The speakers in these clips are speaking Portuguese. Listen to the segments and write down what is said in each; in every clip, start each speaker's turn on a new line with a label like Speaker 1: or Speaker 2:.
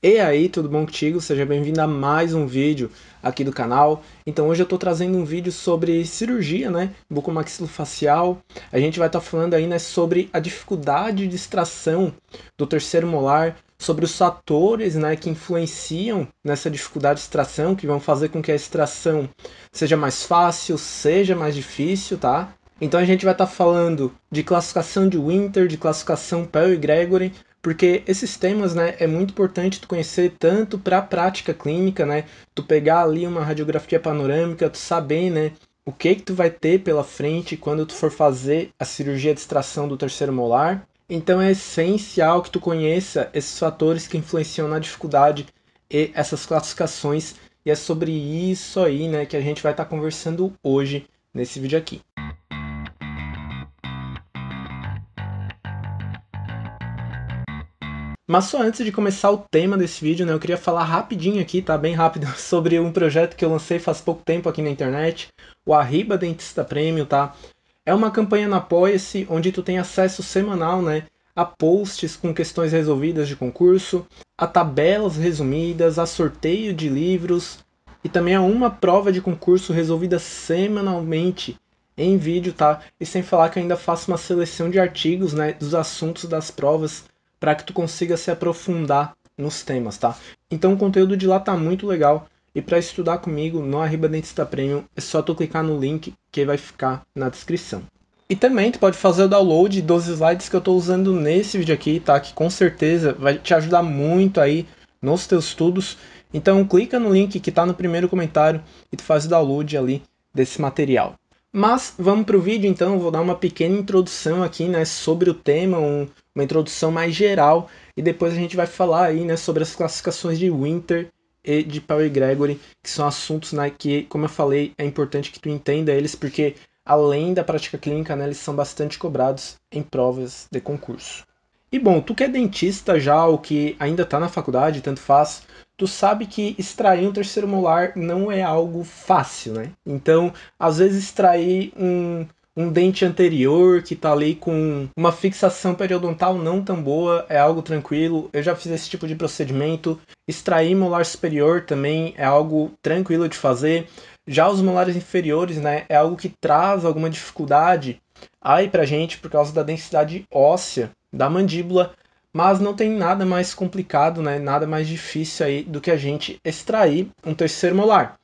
Speaker 1: E aí, tudo bom contigo? Seja bem-vindo a mais um vídeo aqui do canal. Então hoje eu estou trazendo um vídeo sobre cirurgia, né, bucomaxilofacial. A gente vai estar tá falando aí, né, sobre a dificuldade de extração do terceiro molar, sobre os fatores, né, que influenciam nessa dificuldade de extração, que vão fazer com que a extração seja mais fácil, seja mais difícil, tá? Então a gente vai estar tá falando de classificação de Winter, de classificação Pell e Gregory, porque esses temas, né, é muito importante tu conhecer tanto para a prática clínica, né, tu pegar ali uma radiografia panorâmica, tu saber, né, o que que tu vai ter pela frente quando tu for fazer a cirurgia de extração do terceiro molar. Então é essencial que tu conheça esses fatores que influenciam na dificuldade e essas classificações. E é sobre isso aí, né, que a gente vai estar tá conversando hoje nesse vídeo aqui. Mas só antes de começar o tema desse vídeo, né, eu queria falar rapidinho aqui, tá bem rápido, sobre um projeto que eu lancei faz pouco tempo aqui na internet, o Arriba Dentista Prêmio, tá? É uma campanha na Apoia-se, onde tu tem acesso semanal, né, a posts com questões resolvidas de concurso, a tabelas resumidas, a sorteio de livros e também a uma prova de concurso resolvida semanalmente em vídeo, tá? E sem falar que eu ainda faço uma seleção de artigos, né, dos assuntos das provas para que tu consiga se aprofundar nos temas, tá? Então o conteúdo de lá tá muito legal e para estudar comigo no Arriba Dentista Premium é só tu clicar no link que vai ficar na descrição. E também tu pode fazer o download dos slides que eu estou usando nesse vídeo aqui, tá? Que com certeza vai te ajudar muito aí nos teus estudos. Então clica no link que está no primeiro comentário e tu faz o download ali desse material. Mas vamos para o vídeo então, vou dar uma pequena introdução aqui né, sobre o tema, um, uma introdução mais geral, e depois a gente vai falar aí né, sobre as classificações de Winter e de Power Gregory, que são assuntos né, que, como eu falei, é importante que tu entenda eles, porque além da prática clínica, né, eles são bastante cobrados em provas de concurso. E bom, tu que é dentista já ou que ainda está na faculdade, tanto faz, tu sabe que extrair um terceiro molar não é algo fácil, né? Então, às vezes extrair um, um dente anterior que tá ali com uma fixação periodontal não tão boa, é algo tranquilo. Eu já fiz esse tipo de procedimento. Extrair molar superior também é algo tranquilo de fazer. Já os molares inferiores, né, é algo que traz alguma dificuldade aí pra gente por causa da densidade óssea da mandíbula, mas não tem nada mais complicado, né, nada mais difícil aí do que a gente extrair um terceiro molar.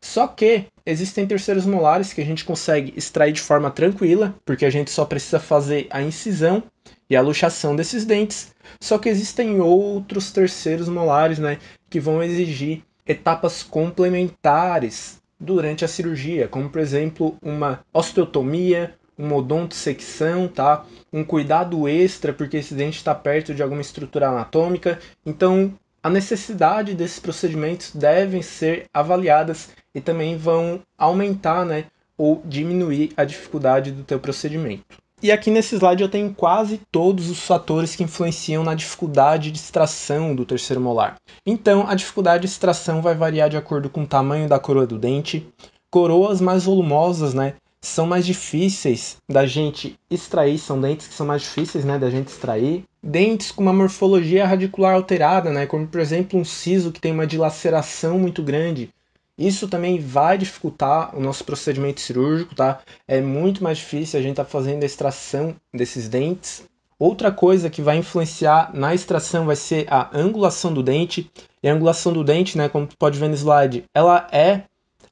Speaker 1: Só que existem terceiros molares que a gente consegue extrair de forma tranquila, porque a gente só precisa fazer a incisão e a luxação desses dentes. Só que existem outros terceiros molares, né, que vão exigir etapas complementares durante a cirurgia, como por exemplo uma osteotomia, uma odontosecção, tá? Um cuidado extra porque esse dente está perto de alguma estrutura anatômica. Então, a necessidade desses procedimentos devem ser avaliadas e também vão aumentar, né, ou diminuir a dificuldade do teu procedimento. E aqui nesse slide eu tenho quase todos os fatores que influenciam na dificuldade de extração do terceiro molar. Então, a dificuldade de extração vai variar de acordo com o tamanho da coroa do dente, coroas mais volumosas, né, são mais difíceis da gente extrair, são dentes que são mais difíceis né, da gente extrair. Dentes com uma morfologia radicular alterada, né, como por exemplo um siso que tem uma dilaceração muito grande. Isso também vai dificultar o nosso procedimento cirúrgico, tá? É muito mais difícil a gente estar tá fazendo a extração desses dentes. Outra coisa que vai influenciar na extração vai ser a angulação do dente. E a angulação do dente, né, como pode ver no slide, ela é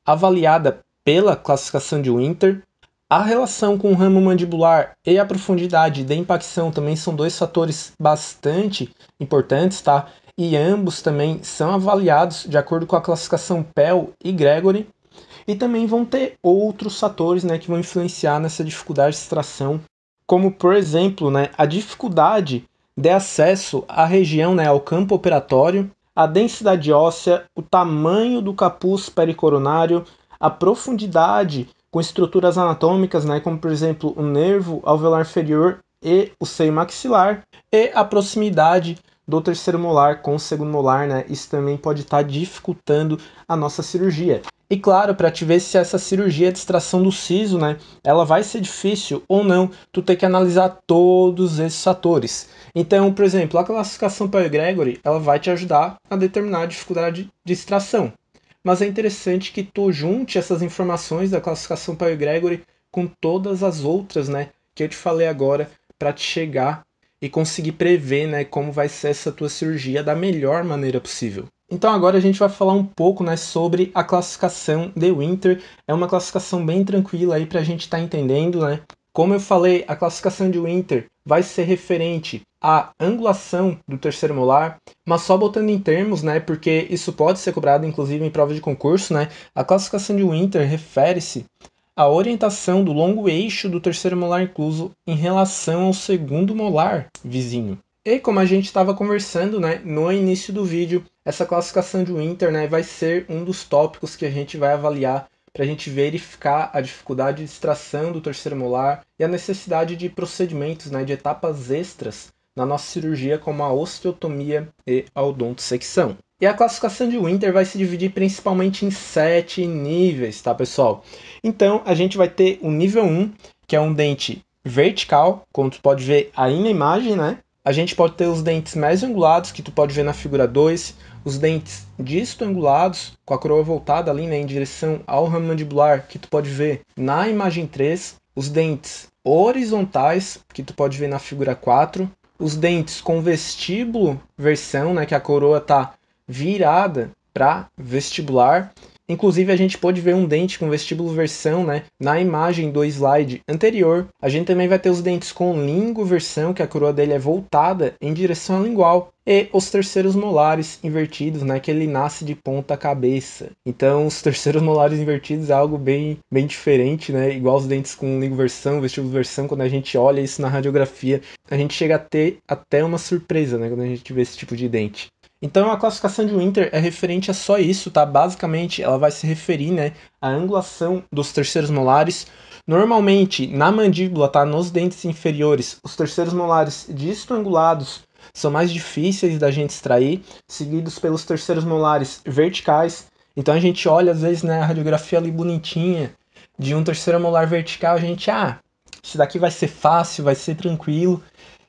Speaker 1: avaliada pela classificação de Winter. A relação com o ramo mandibular e a profundidade da impacção também são dois fatores bastante importantes, tá? E ambos também são avaliados de acordo com a classificação Pell e Gregory. E também vão ter outros fatores né, que vão influenciar nessa dificuldade de extração, como por exemplo né, a dificuldade de acesso à região, né, ao campo operatório, a densidade óssea, o tamanho do capuz pericoronário a profundidade com estruturas anatômicas, né, como por exemplo o nervo alveolar inferior e o seio maxilar, e a proximidade do terceiro molar com o segundo molar, né? Isso também pode estar tá dificultando a nossa cirurgia. E claro, para te ver se essa cirurgia de extração do siso, né? Ela vai ser difícil ou não, tu tem que analisar todos esses fatores. Então, por exemplo, a classificação para Gregory, ela vai te ajudar a determinar a dificuldade de extração mas é interessante que tu junte essas informações da classificação para o Gregory com todas as outras, né, que eu te falei agora, para te chegar e conseguir prever, né, como vai ser essa tua cirurgia da melhor maneira possível. Então agora a gente vai falar um pouco, né, sobre a classificação de Winter. É uma classificação bem tranquila aí para a gente estar tá entendendo, né? Como eu falei, a classificação de Winter vai ser referente à angulação do terceiro molar, mas só botando em termos, né, porque isso pode ser cobrado inclusive em prova de concurso, né? A classificação de Winter refere-se à orientação do longo eixo do terceiro molar incluso em relação ao segundo molar vizinho. E como a gente estava conversando, né, no início do vídeo, essa classificação de Winter, né, vai ser um dos tópicos que a gente vai avaliar para a gente verificar a dificuldade de extração do terceiro molar e a necessidade de procedimentos, né, de etapas extras na nossa cirurgia, como a osteotomia e a odontosecção. E a classificação de Winter vai se dividir principalmente em sete níveis, tá pessoal? Então a gente vai ter o nível 1, que é um dente vertical, como tu pode ver aí na imagem, né? A gente pode ter os dentes mais angulados, que tu pode ver na figura 2, os dentes distangulados, com a coroa voltada ali né, em direção ao ramo mandibular, que tu pode ver na imagem 3, os dentes horizontais, que tu pode ver na figura 4, os dentes com vestíbulo versão, né, que a coroa está virada para vestibular, Inclusive, a gente pôde ver um dente com vestíbulo versão, né? Na imagem do slide anterior. A gente também vai ter os dentes com lingo versão, que a coroa dele é voltada em direção lingual. E os terceiros molares invertidos, né? Que ele nasce de ponta cabeça. Então, os terceiros molares invertidos é algo bem, bem diferente, né? Igual os dentes com lingo versão, vestíbulo versão. Quando a gente olha isso na radiografia, a gente chega a ter até uma surpresa, né? Quando a gente vê esse tipo de dente. Então a classificação de Winter é referente a só isso, tá? Basicamente, ela vai se referir, né, à angulação dos terceiros molares. Normalmente, na mandíbula, tá, nos dentes inferiores, os terceiros molares distoangulados são mais difíceis da gente extrair, seguidos pelos terceiros molares verticais. Então a gente olha às vezes, né, a radiografia ali bonitinha de um terceiro molar vertical, a gente, ah, isso daqui vai ser fácil, vai ser tranquilo.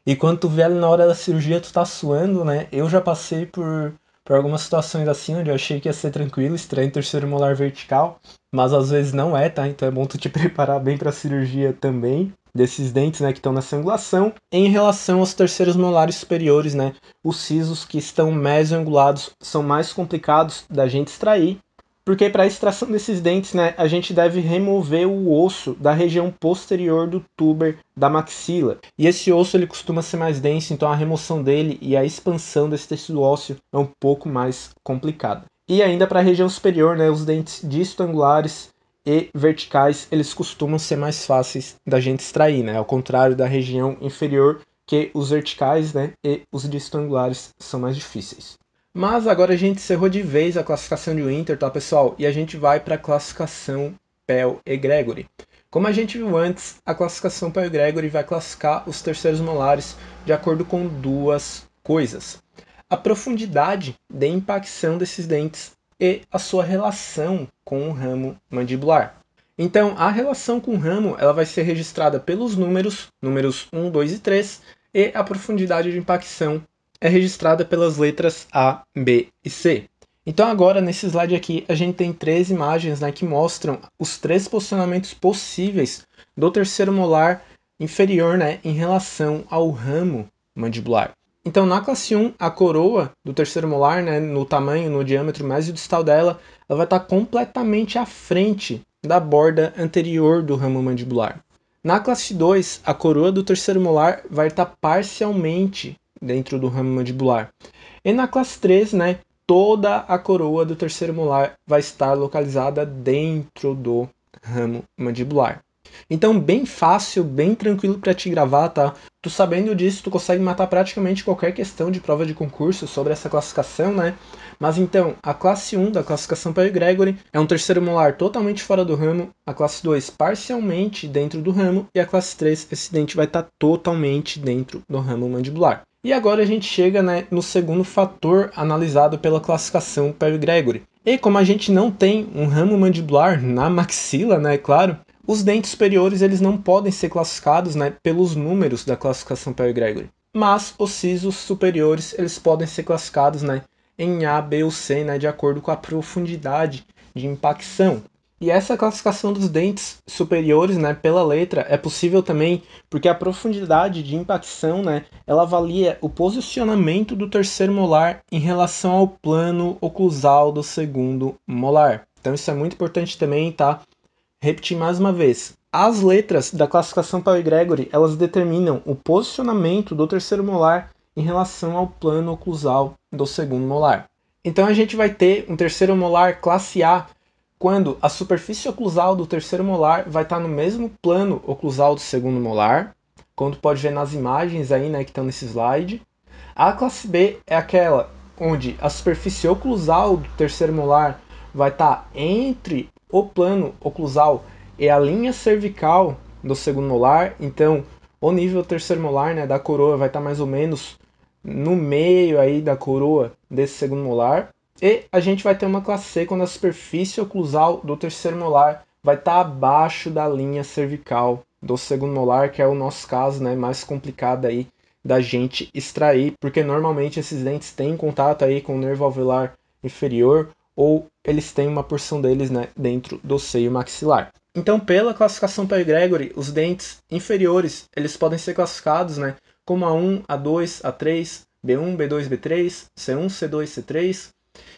Speaker 1: E quando tu vê ali na hora da cirurgia, tu tá suando, né? Eu já passei por, por algumas situações assim, onde eu achei que ia ser tranquilo, estranho terceiro molar vertical, mas às vezes não é, tá? Então é bom tu te preparar bem pra cirurgia também desses dentes, né, que estão nessa angulação, em relação aos terceiros molares superiores, né, os sisos que estão mesoangulados são mais complicados da gente extrair porque para a extração desses dentes, né, a gente deve remover o osso da região posterior do tuber da maxila. E esse osso ele costuma ser mais denso, então a remoção dele e a expansão desse tecido ósseo é um pouco mais complicada. E ainda para a região superior, né, os dentes distangulares e verticais, eles costumam ser mais fáceis da gente extrair, né? Ao contrário da região inferior, que os verticais, né, e os distangulares são mais difíceis. Mas agora a gente encerrou de vez a classificação de Winter, tá pessoal? E a gente vai para a classificação Pell e Gregory. Como a gente viu antes, a classificação Pell e Gregory vai classificar os terceiros molares de acordo com duas coisas. A profundidade de impacção desses dentes e a sua relação com o ramo mandibular. Então, a relação com o ramo ela vai ser registrada pelos números, números 1, 2 e 3, e a profundidade de impacção é registrada pelas letras A, B e C. Então agora, nesse slide aqui, a gente tem três imagens né, que mostram os três posicionamentos possíveis do terceiro molar inferior né, em relação ao ramo mandibular. Então, na classe 1, a coroa do terceiro molar, né, no tamanho, no diâmetro mais o distal dela, ela vai estar completamente à frente da borda anterior do ramo mandibular. Na classe 2, a coroa do terceiro molar vai estar parcialmente dentro do ramo mandibular. E na classe 3, né, toda a coroa do terceiro molar vai estar localizada dentro do ramo mandibular. Então, bem fácil, bem tranquilo para te gravar, tá? Tu sabendo disso, tu consegue matar praticamente qualquer questão de prova de concurso sobre essa classificação, né? Mas então, a classe 1 da classificação para Gregory é um terceiro molar totalmente fora do ramo, a classe 2 parcialmente dentro do ramo e a classe 3 esse dente vai estar tá totalmente dentro do ramo mandibular. E agora a gente chega né, no segundo fator analisado pela classificação para Gregory. E como a gente não tem um ramo mandibular na maxila, né, claro, os dentes superiores eles não podem ser classificados né, pelos números da classificação Perry Gregory, mas os sisos superiores eles podem ser classificados né, em A, B ou C né, de acordo com a profundidade de impacção. E essa classificação dos dentes superiores, né, pela letra, é possível também porque a profundidade de impacção, né, ela avalia o posicionamento do terceiro molar em relação ao plano oclusal do segundo molar. Então isso é muito importante também, tá? Repetir mais uma vez. As letras da classificação para Gregory, elas determinam o posicionamento do terceiro molar em relação ao plano oclusal do segundo molar. Então a gente vai ter um terceiro molar classe A quando a superfície oclusal do terceiro molar vai estar no mesmo plano oclusal do segundo molar, como pode ver nas imagens aí, né, que estão nesse slide. A classe B é aquela onde a superfície oclusal do terceiro molar vai estar entre o plano oclusal é a linha cervical do segundo molar, então o nível terceiro molar né, da coroa vai estar tá mais ou menos no meio aí da coroa desse segundo molar. E a gente vai ter uma classe C quando a superfície oclusal do terceiro molar vai estar tá abaixo da linha cervical do segundo molar, que é o nosso caso né, mais complicado aí da gente extrair, porque normalmente esses dentes têm contato aí com o nervo alveolar inferior ou eles têm uma porção deles né, dentro do seio maxilar. Então, pela classificação pela Gregory, os dentes inferiores eles podem ser classificados né, como A1, A2, A3, B1, B2, B3, C1, C2, C3,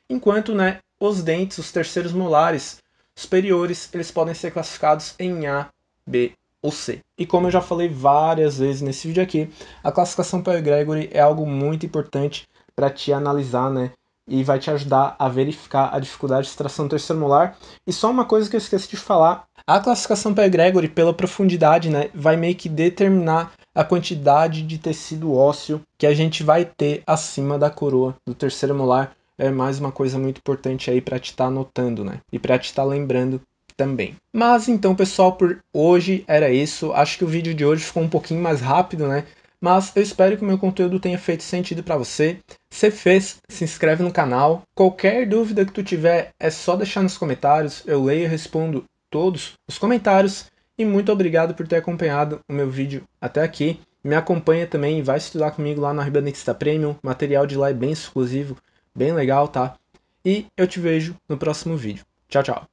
Speaker 1: enquanto né, os dentes, os terceiros molares superiores, eles podem ser classificados em A, B ou C. E como eu já falei várias vezes nesse vídeo aqui, a classificação pela Gregory é algo muito importante para te analisar né, e vai te ajudar a verificar a dificuldade de extração molar E só uma coisa que eu esqueci de falar, a classificação per Gregory pela profundidade, né, vai meio que determinar a quantidade de tecido ósseo que a gente vai ter acima da coroa do terceiro molar. É mais uma coisa muito importante aí para te estar tá anotando, né? E para te estar tá lembrando também. Mas então, pessoal, por hoje era isso. Acho que o vídeo de hoje ficou um pouquinho mais rápido, né? mas eu espero que o meu conteúdo tenha feito sentido para você. Se fez, se inscreve no canal. Qualquer dúvida que tu tiver é só deixar nos comentários, eu leio e respondo todos os comentários. E muito obrigado por ter acompanhado o meu vídeo até aqui. Me acompanha também, e vai estudar comigo lá na Ribanexta Premium. Material de lá é bem exclusivo, bem legal, tá? E eu te vejo no próximo vídeo. Tchau, tchau.